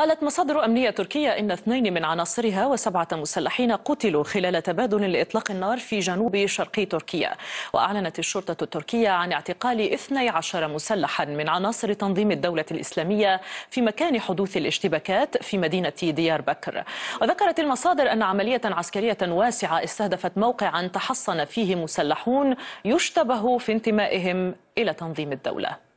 قالت مصادر أمنية تركية إن اثنين من عناصرها وسبعة مسلحين قتلوا خلال تبادل لإطلاق النار في جنوب شرقي تركيا وأعلنت الشرطة التركية عن اعتقال 12 مسلحا من عناصر تنظيم الدولة الإسلامية في مكان حدوث الاشتباكات في مدينة ديار بكر وذكرت المصادر أن عملية عسكرية واسعة استهدفت موقعا تحصن فيه مسلحون يشتبه في انتمائهم إلى تنظيم الدولة